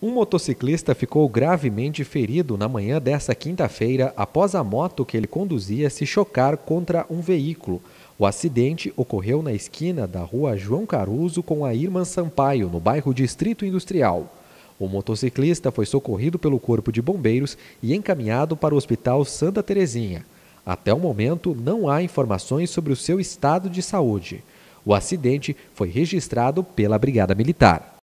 Um motociclista ficou gravemente ferido na manhã desta quinta-feira após a moto que ele conduzia se chocar contra um veículo. O acidente ocorreu na esquina da rua João Caruso com a Irmã Sampaio, no bairro Distrito Industrial. O motociclista foi socorrido pelo Corpo de Bombeiros e encaminhado para o Hospital Santa Terezinha. Até o momento, não há informações sobre o seu estado de saúde. O acidente foi registrado pela Brigada Militar.